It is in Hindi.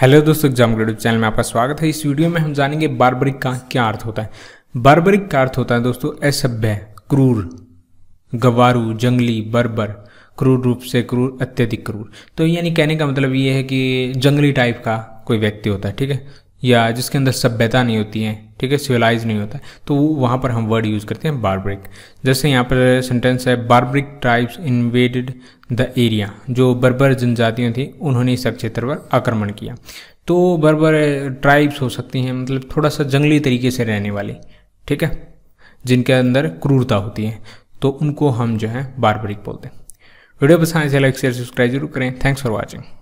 हेलो दोस्तों एग्जाम ग्रेड चैनल में आपका स्वागत है इस वीडियो में हम जानेंगे बार्बरिक का क्या अर्थ होता है बार्बरिक का अर्थ होता है दोस्तों असभ्य क्रूर गवारू जंगली बर्बर क्रूर रूप से क्रूर अत्यधिक क्रूर तो यानी कहने का मतलब ये है कि जंगली टाइप का कोई व्यक्ति होता है ठीक है या जिसके अंदर सभ्यता नहीं होती है ठीक है सिविलाइज नहीं होता है तो वहाँ पर हम वर्ड यूज़ करते हैं बारब्रिक जैसे यहाँ पर सेंटेंस है barbaric tribes invaded the area जो बर्बर जनजातियाँ थी उन्होंने इस क्षेत्र पर आक्रमण किया तो बर्बर ट्राइब्स हो सकती हैं मतलब थोड़ा सा जंगली तरीके से रहने वाली ठीक है जिनके अंदर क्रूरता होती है तो उनको हम जो है बारबरिक बोलते हैं वीडियो पसंद आए लाइक शेयर सब्सक्राइब जरूर करें थैंक्स फॉर वॉचिंग